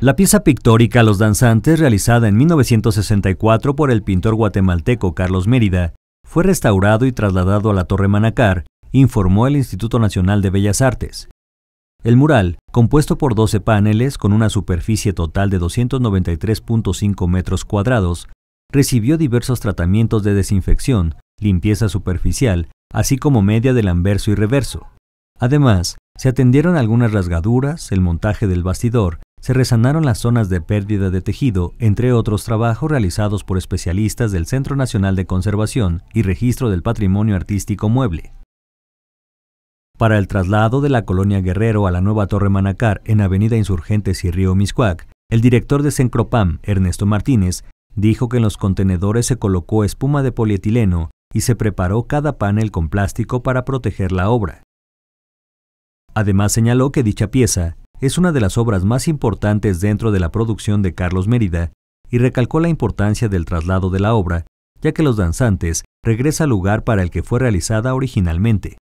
La pieza pictórica Los Danzantes, realizada en 1964 por el pintor guatemalteco Carlos Mérida, fue restaurado y trasladado a la Torre Manacar, informó el Instituto Nacional de Bellas Artes. El mural, compuesto por 12 paneles con una superficie total de 293.5 metros cuadrados, recibió diversos tratamientos de desinfección, limpieza superficial, así como media del anverso y reverso. Además, se atendieron algunas rasgaduras, el montaje del bastidor se resanaron las zonas de pérdida de tejido, entre otros trabajos realizados por especialistas del Centro Nacional de Conservación y Registro del Patrimonio Artístico Mueble. Para el traslado de la colonia Guerrero a la nueva Torre Manacar en Avenida Insurgentes y Río Miscuac, el director de CENCROPAM, Ernesto Martínez, dijo que en los contenedores se colocó espuma de polietileno y se preparó cada panel con plástico para proteger la obra. Además señaló que dicha pieza es una de las obras más importantes dentro de la producción de Carlos Mérida y recalcó la importancia del traslado de la obra, ya que Los Danzantes regresa al lugar para el que fue realizada originalmente.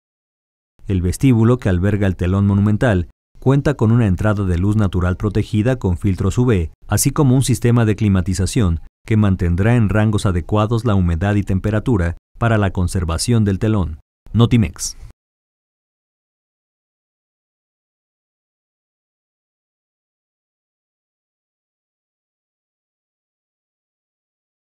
El vestíbulo que alberga el telón monumental cuenta con una entrada de luz natural protegida con filtros UV, así como un sistema de climatización que mantendrá en rangos adecuados la humedad y temperatura para la conservación del telón. Notimex.